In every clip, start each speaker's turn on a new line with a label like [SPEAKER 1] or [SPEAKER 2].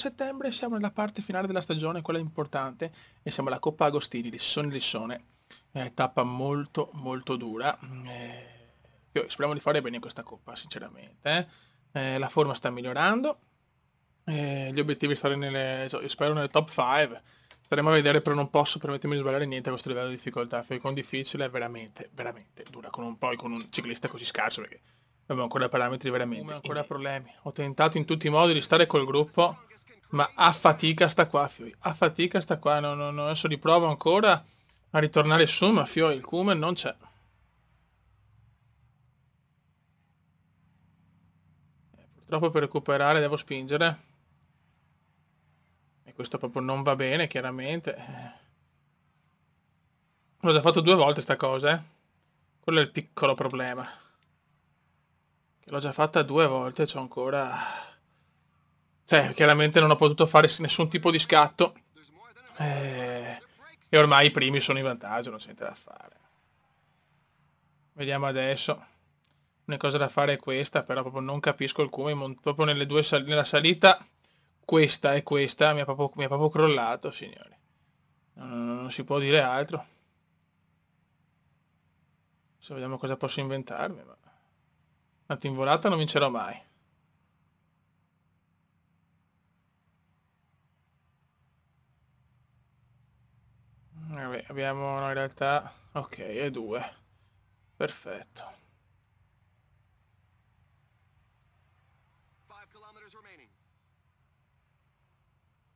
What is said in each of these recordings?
[SPEAKER 1] settembre siamo nella parte finale della stagione, quella importante, e siamo alla Coppa Agostini, Lissone-Lissone, eh, tappa molto molto dura. Eh, speriamo di fare bene in questa Coppa, sinceramente. Eh. eh la forma sta migliorando, eh, gli obiettivi stare nelle, spero nelle top 5, staremo a vedere, però non posso permettermi di sbagliare niente a questo livello di difficoltà, perché con difficile è veramente, veramente dura, con un, poi con un ciclista così scarso perché abbiamo ancora parametri veramente. Come ancora problemi. Ho tentato in tutti i modi di stare col gruppo, ma a fatica sta qua Fioi, a fatica sta qua, no, no, no, adesso riprovo ancora a ritornare su, ma Fiori, il Cumen non c'è. Purtroppo per recuperare devo spingere. E questo proprio non va bene, chiaramente. L'ho già fatto due volte sta cosa, eh. Quello è il piccolo problema. Che l'ho già fatta due volte, c'ho ancora... Cioè, chiaramente non ho potuto fare nessun tipo di scatto. Eh, e ormai i primi sono in vantaggio, non c'è niente da fare. Vediamo adesso. Una cosa da fare è questa, però proprio non capisco il come. Proprio nelle due sal nella salita, questa e questa, mi ha proprio, mi ha proprio crollato, signori. Non, non, non si può dire altro. Adesso vediamo cosa posso inventarmi. Ma... Tanto in volata non vincerò mai. Vabbè, abbiamo no, in realtà... Ok, e due Perfetto.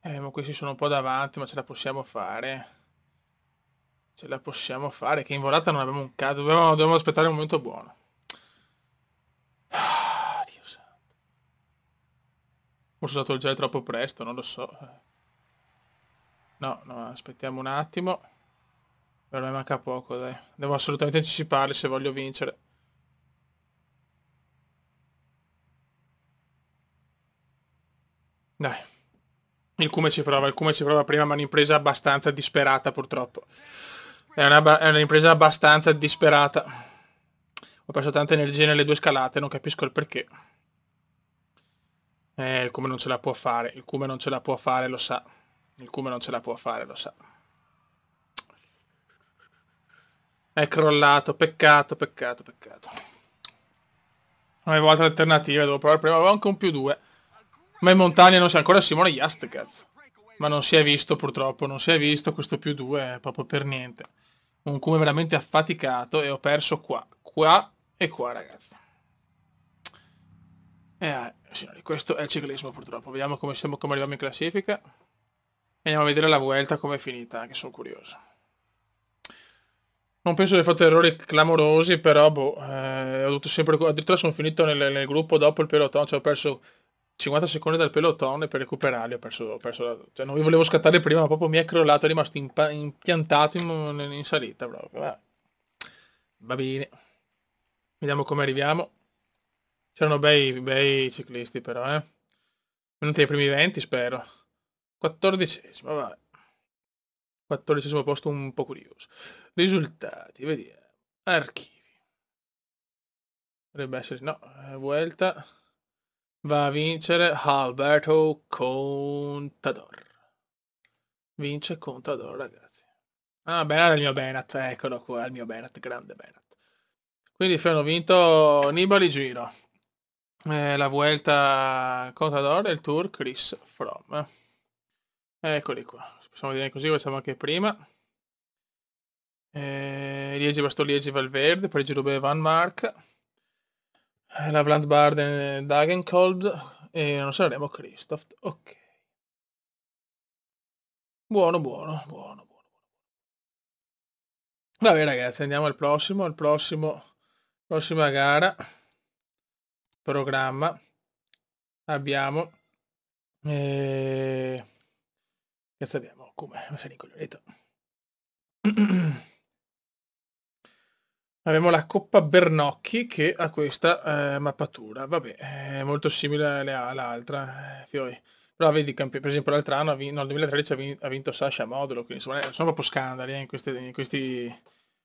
[SPEAKER 1] Eh, ma questi sono un po' davanti, ma ce la possiamo fare. Ce la possiamo fare, che in volata non abbiamo un caso, dobbiamo, dobbiamo aspettare un momento buono. Ah, Dio santo. Ho usato il gel troppo presto, non lo so. Eh. No, no, aspettiamo un attimo. Però mi manca poco, dai. Devo assolutamente anticiparli se voglio vincere. Dai. Il Cume ci prova, il Cume ci prova prima, ma è un'impresa abbastanza disperata purtroppo. È un'impresa abbastanza disperata. Ho perso tanta energia nelle due scalate, non capisco il perché. Eh, il Cume non ce la può fare, il Cume non ce la può fare, lo sa. Il cume non ce la può fare, lo sa. È crollato, peccato, peccato, peccato. Non avevo altre alternative, devo provare prima, avevo anche un più due. Ma in montagna non c'è ancora Simone Yast, Ma non si è visto purtroppo, non si è visto questo più due eh, proprio per niente. Un cume veramente affaticato e ho perso qua, qua e qua, ragazzi. Eh, signori, questo è il ciclismo purtroppo. Vediamo come, siamo, come arriviamo in classifica. Andiamo a vedere la Vuelta com'è finita, che sono curioso. Non penso di aver fatto errori clamorosi, però boh, eh, ho dovuto sempre... Addirittura sono finito nel, nel gruppo dopo il peloton, cioè ho perso 50 secondi dal peloton e per recuperarli ho perso... Ho perso cioè non vi volevo scattare prima, ma proprio mi è crollato, è rimasto impa, impiantato in, in, in salita proprio. Va. Va bene. Vediamo come arriviamo. C'erano bei, bei ciclisti però, eh. Venuti ai primi 20, spero. Quattordicesimo, vai. Quattordicesimo posto un po' curioso. Risultati, vediamo. Archivi. Dovrebbe essere... No, eh, Vuelta. Va a vincere Alberto Contador. Vince Contador, ragazzi. Ah, beh, era il mio Benat, eccolo qua, il mio Benat, grande Benat. Quindi hanno vinto Nibali Giro, eh, la Vuelta Contador e il Tour Chris Fromm. Eccoli qua, possiamo dire così come anche prima. Eh, Liegi, Bastoliegi, Valverde, Parigi, Roubaix, Van Mark, eh, la Bland Barden, Dagenkolb e non saremo Christoph. Ok. Buono, buono, buono, buono. Vabbè ragazzi, andiamo al prossimo, al prossimo, prossima gara, programma. Abbiamo... Eh Cazzo abbiamo? Come? sei incoglionito. abbiamo la Coppa Bernocchi che ha questa eh, mappatura. Vabbè, è molto simile all'altra, eh, Però vedi, per esempio l'altro anno, vinto, nel 2013 ha vinto, ha vinto Sasha Modulo, quindi insomma, eh, sono proprio scandali eh, in, queste, in, questi,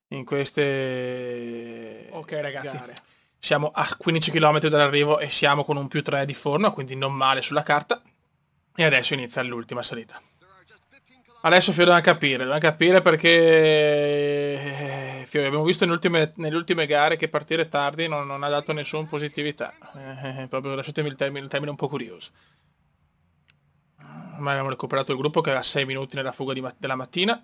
[SPEAKER 1] in queste... Ok ragazzi. Gare siamo a 15 km dall'arrivo e siamo con un più 3 di forno, quindi non male sulla carta. E adesso inizia l'ultima salita. Adesso Fiore da capire, dobbiamo capire perché eh, Fiore, abbiamo visto nelle ultime, gare che partire tardi non, non ha dato nessuna positività. Eh, proprio lasciatemi il termine, il termine un po' curioso. Ormai abbiamo recuperato il gruppo che era 6 minuti nella fuga ma della mattina.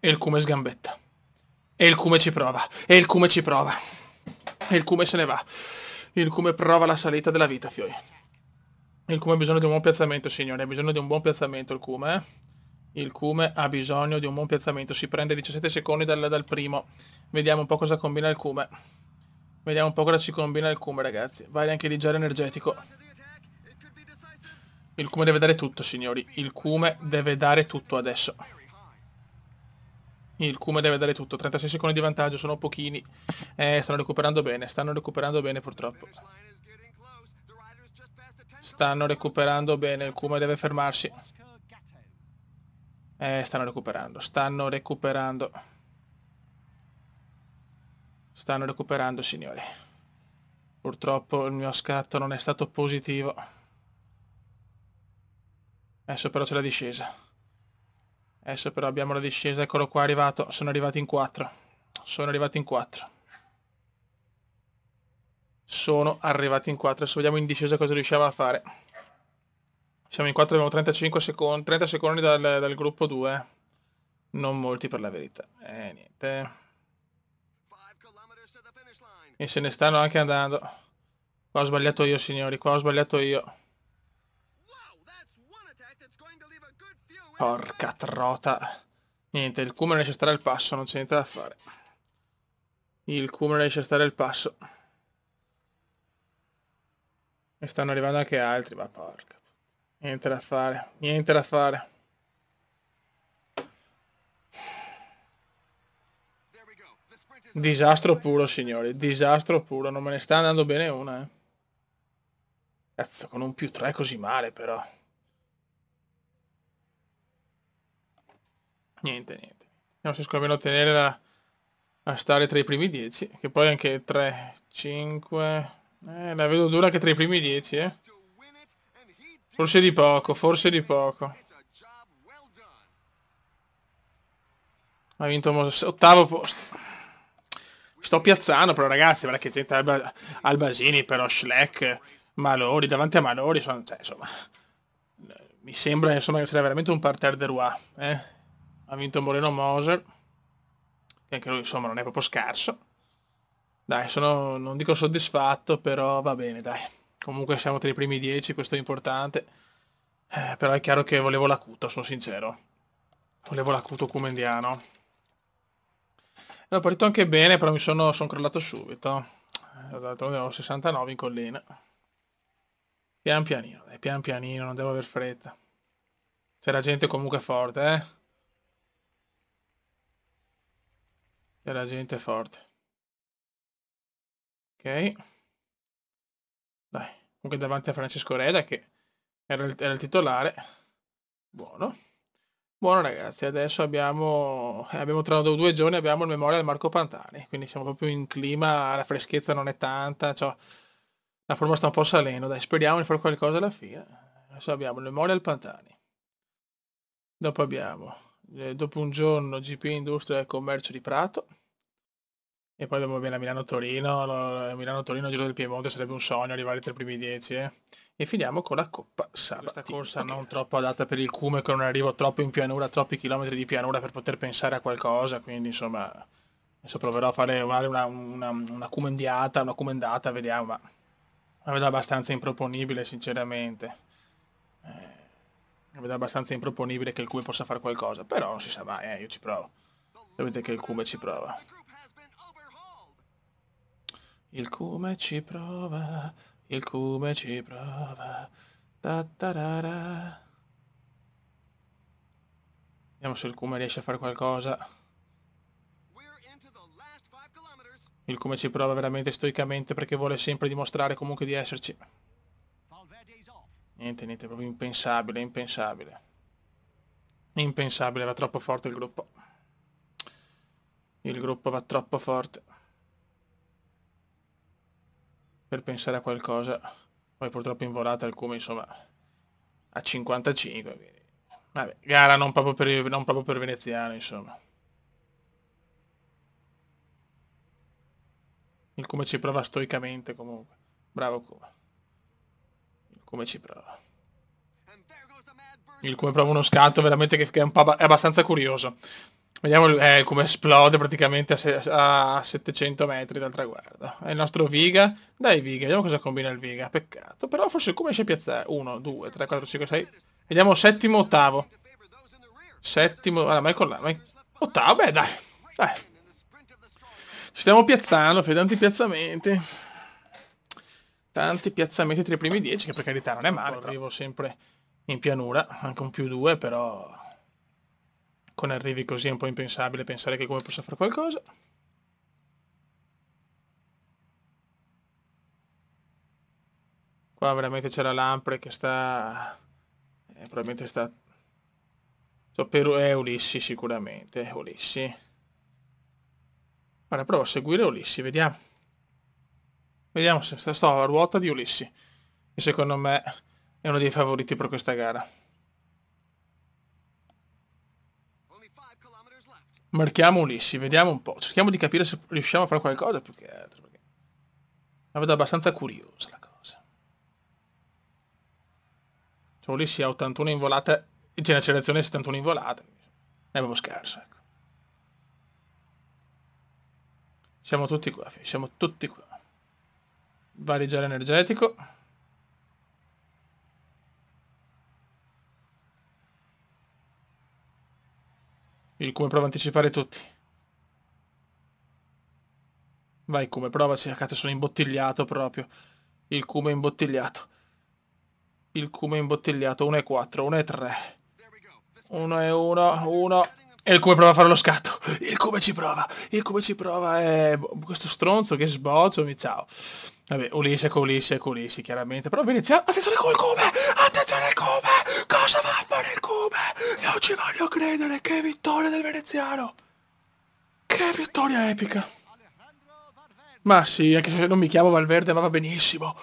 [SPEAKER 1] E il Cume sgambetta. E il Cume ci prova. E il Cume ci prova. E il Cume se ne va. Il Cume prova la salita della vita, Fioi. Il Cume ha bisogno di un buon piazzamento, signore. Ha bisogno di un buon piazzamento il Cume, eh? Il Cume ha bisogno di un buon piazzamento. Si prende 17 secondi dal, dal primo. Vediamo un po' cosa combina il Cume. Vediamo un po' cosa ci combina il Cume, ragazzi. Vale anche di gel energetico. Il Cume deve dare tutto, signori. Il Cume deve dare tutto adesso. Il Kuma deve dare tutto, 36 secondi di vantaggio, sono pochini. Eh, stanno recuperando bene, stanno recuperando bene purtroppo. Stanno recuperando bene, il Kuma deve fermarsi. Eh, stanno recuperando, stanno recuperando. Stanno recuperando, signori. Purtroppo il mio scatto non è stato positivo. Adesso però c'è la discesa. Adesso però abbiamo la discesa, eccolo qua, arrivato. Sono arrivato in 4. Sono arrivato in 4. Sono arrivati in 4. Adesso vediamo in discesa cosa riusciamo a fare. Siamo in 4, abbiamo 35 secondi, 30 secondi dal, dal gruppo 2. Non molti per la verità. Eh, niente. E se ne stanno anche andando. Qua ho sbagliato io, signori. Qua ho sbagliato io. Porca trota. Niente, il cumulo lascia stare il passo, non c'è niente da fare. Il cumulo lascia stare il passo. E stanno arrivando anche altri, ma porca. Niente da fare, niente da fare. Disastro puro, signori. Disastro puro. Non me ne sta andando bene una, eh. Cazzo, con un più 3 così male, però. Niente, niente. Non riesco almeno a tenere la, a stare tra i primi 10. Che poi anche 3, 5... Eh, la vedo dura che tra i primi 10, eh. Forse di poco, forse di poco. Ha vinto ottavo posto. Sto piazzando però ragazzi, guarda che gente Alba, Albasini, però Schleck, Malori, davanti a Malori, sono, cioè, insomma, eh, mi sembra insomma, che sia veramente un parterre de roi, eh? ha vinto Moreno Moser, che anche lui insomma non è proprio scarso. Dai, sono, non dico soddisfatto, però va bene, dai. Comunque siamo tra i primi 10, questo è importante. Eh, però è chiaro che volevo l'acuto, sono sincero. Volevo l'acuto cumendiano. L'ho partito anche bene, però mi sono, sono crollato subito. ho eh, 69 in collina. Pian pianino, dai, pian pianino, non devo aver fretta. C'era gente comunque forte, eh. della gente forte. Ok. Dai, comunque davanti a Francesco Reda che era il, era il titolare. Buono. Buono ragazzi, adesso abbiamo, eh, abbiamo tra due giorni abbiamo il memorial Marco Pantani, quindi siamo proprio in clima, la freschezza non è tanta, cioè, la forma sta un po' salendo, dai, speriamo di fare qualcosa alla fine. Adesso abbiamo il memorial Pantani. Dopo abbiamo eh, dopo un giorno GP Industria e Commercio di Prato e poi dobbiamo bene a Milano-Torino, eh, Milano-Torino Giro del Piemonte sarebbe un sogno arrivare tra i primi dieci eh. e finiamo con la Coppa Sabato. Questa corsa okay. non troppo adatta per il cume che non arrivo troppo in pianura, troppi chilometri di pianura per poter pensare a qualcosa, quindi insomma adesso proverò a fare una, una, una, una cumendiata, una cumendata, vediamo, ma la vedo abbastanza improponibile sinceramente vedo abbastanza improponibile che il Cube possa fare qualcosa, però non si sa mai, eh, io ci provo. Sapete che il Cube ci prova. Il Cube ci prova, il Cube ci prova. Ta -tarara. Vediamo se il Cube riesce a fare qualcosa. Il Cube ci prova veramente stoicamente perché vuole sempre dimostrare comunque di esserci. Niente, niente, proprio impensabile, impensabile. Impensabile, va troppo forte il gruppo. Il gruppo va troppo forte. Per pensare a qualcosa. Poi purtroppo in volata alcune, insomma, a 55. Quindi. Vabbè, gara non proprio per, non proprio per veneziano, insomma. Il come ci prova stoicamente comunque. Bravo Cuba. Come ci prova? Il come prova uno scatto veramente che, che è, è, abbastanza curioso. Vediamo eh, come esplode praticamente a, a 700 metri dal traguardo. È il nostro Viga. Dai Viga, vediamo cosa combina il Viga. Peccato, però forse come esce a piazzare? 1, 2, 3, 4, 5, 6. Vediamo settimo, ottavo. Settimo, allora, ma è con la... È... Ottavo, beh dai, dai. Ci stiamo piazzando, fai tanti piazzamenti tanti piazzamenti tra i primi 10 che per carità non è male però. arrivo sempre in pianura anche un più 2 però con arrivi così è un po' impensabile pensare che come possa fare qualcosa qua veramente c'è la Lampre che sta eh, probabilmente sta so, per... è eh, Ulissi sicuramente Ulissi Ora allora, provo a seguire Ulissi vediamo Vediamo se sta sto a ruota di Ulissi, che secondo me è uno dei favoriti per questa gara. Marchiamo Ulissi, vediamo un po'. Cerchiamo di capire se riusciamo a fare qualcosa più che altro. Perché la vedo abbastanza curiosa la cosa. Cioè Ulissi ha 81 in volata, c'è cioè, una selezione 71 in volata. Ne abbiamo scarso, ecco. Siamo tutti qua, siamo tutti qua. Vari energetico. Il come prova a anticipare tutti. Vai come prova, sì, cazzo sono imbottigliato proprio. Il cume imbottigliato. Il cume imbottigliato, 1 e 4, 1 e 3. 1 e 1, 1. E il cume prova a fare lo scatto. Il cume ci prova. Il cume ci prova. E eh, questo stronzo che sboccio mi ciao. Vabbè, Ulisse Ulisse Ulisse, chiaramente. Però Venezia, attenzione col Come! Attenzione al Come! Cosa va a fare il Come? Non ci voglio credere, che vittoria del veneziano! Che vittoria epica! Ma sì, anche se non mi chiamo Valverde, ma va benissimo.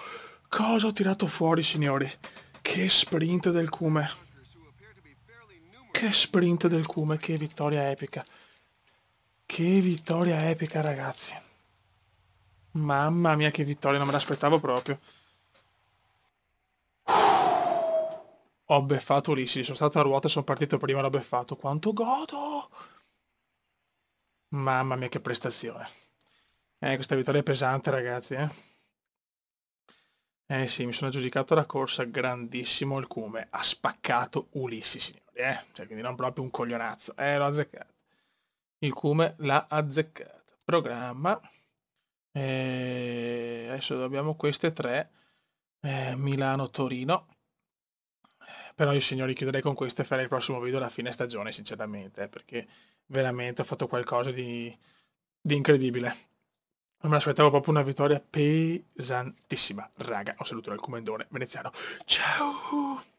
[SPEAKER 1] Cosa ho tirato fuori, signori? Che sprint del Cume. Che sprint del Cume, che vittoria epica! Che vittoria epica, ragazzi! Mamma mia che vittoria, non me l'aspettavo proprio. Ho beffato Ulissi, sono stato a ruota, e sono partito prima, l'ho beffato. Quanto godo! Mamma mia che prestazione. Eh, questa vittoria è pesante ragazzi, eh. Eh sì, mi sono aggiudicato la corsa, grandissimo il cume. Ha spaccato Ulissi, signori, eh. Cioè, quindi non proprio un coglionazzo. Eh, l'ho azzeccato. Il cume l'ha azzeccato. Programma. E eh, adesso abbiamo queste tre, eh, Milano-Torino. Eh, però io signori chiuderei con queste e farei il prossimo video alla fine stagione sinceramente, perché veramente ho fatto qualcosa di, di incredibile. Non mi aspettavo proprio una vittoria pesantissima, raga. Un saluto dal comandone veneziano. Ciao!